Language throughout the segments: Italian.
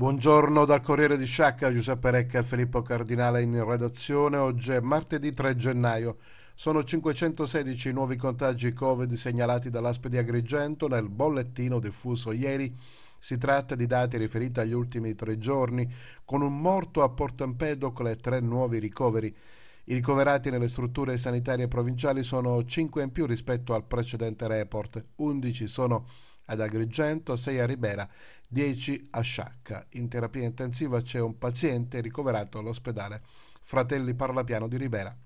Buongiorno dal Corriere di Sciacca, Giuseppe Recca e Filippo Cardinale in redazione. Oggi è martedì 3 gennaio. Sono 516 i nuovi contagi Covid segnalati dall'ASP di Agrigento nel bollettino diffuso ieri. Si tratta di dati riferiti agli ultimi tre giorni, con un morto a Porto Empedocle e tre nuovi ricoveri. I ricoverati nelle strutture sanitarie provinciali sono 5 in più rispetto al precedente report. 11 sono ad Agrigento, 6 a Ribera, 10 a Sciacca. In terapia intensiva c'è un paziente ricoverato all'ospedale Fratelli Parlapiano di Ribera.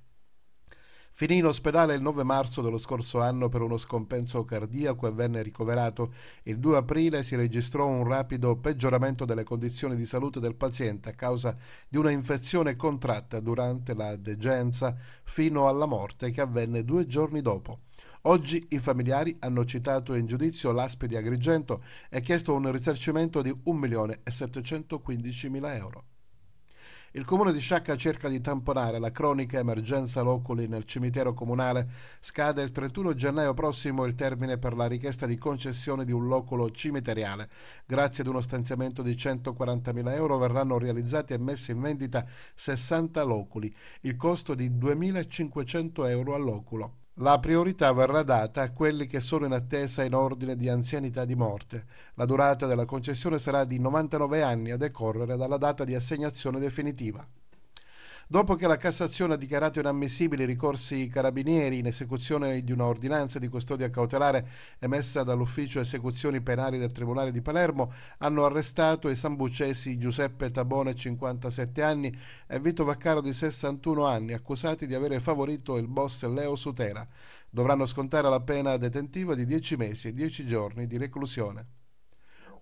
Finì in ospedale il 9 marzo dello scorso anno per uno scompenso cardiaco e venne ricoverato. Il 2 aprile si registrò un rapido peggioramento delle condizioni di salute del paziente a causa di una infezione contratta durante la degenza fino alla morte che avvenne due giorni dopo. Oggi i familiari hanno citato in giudizio l'Aspe di Agrigento e chiesto un risarcimento di 1.715.000 euro. Il comune di Sciacca cerca di tamponare la cronica emergenza loculi nel cimitero comunale. Scade il 31 gennaio prossimo il termine per la richiesta di concessione di un loculo cimiteriale. Grazie ad uno stanziamento di 140.000 euro verranno realizzati e messi in vendita 60 loculi. Il costo di 2.500 euro all'oculo. La priorità verrà data a quelli che sono in attesa in ordine di anzianità di morte. La durata della concessione sarà di 99 anni a decorrere dalla data di assegnazione definitiva. Dopo che la Cassazione ha dichiarato inammissibili i ricorsi carabinieri in esecuzione di una ordinanza di custodia cautelare emessa dall'Ufficio Esecuzioni Penali del Tribunale di Palermo, hanno arrestato i sambucesi Giuseppe Tabone, 57 anni, e Vito Vaccaro, di 61 anni, accusati di avere favorito il boss Leo Sutera. Dovranno scontare la pena detentiva di 10 mesi e 10 giorni di reclusione.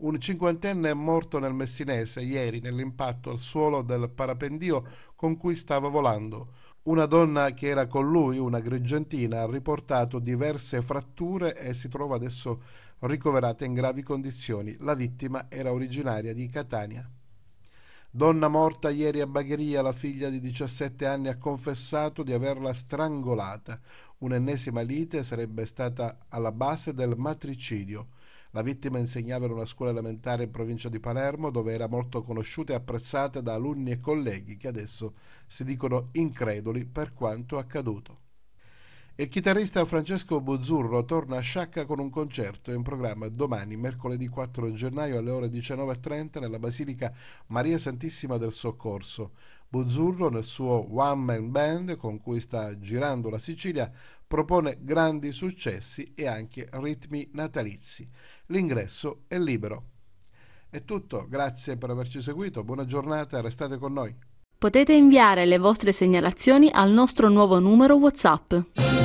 Un cinquantenne è morto nel Messinese ieri nell'impatto al suolo del parapendio con cui stava volando. Una donna che era con lui, una grigentina, ha riportato diverse fratture e si trova adesso ricoverata in gravi condizioni. La vittima era originaria di Catania. Donna morta ieri a Bagheria, la figlia di 17 anni ha confessato di averla strangolata. Un'ennesima lite sarebbe stata alla base del matricidio. La vittima insegnava in una scuola elementare in provincia di Palermo dove era molto conosciuta e apprezzata da alunni e colleghi che adesso si dicono increduli per quanto accaduto. Il chitarrista Francesco Bozzurro torna a Sciacca con un concerto in programma domani, mercoledì 4 gennaio alle ore 19.30 nella Basilica Maria Santissima del Soccorso. Bozzurro nel suo One Man Band con cui sta girando la Sicilia propone grandi successi e anche ritmi natalizi. L'ingresso è libero. È tutto, grazie per averci seguito, buona giornata e restate con noi. Potete inviare le vostre segnalazioni al nostro nuovo numero WhatsApp.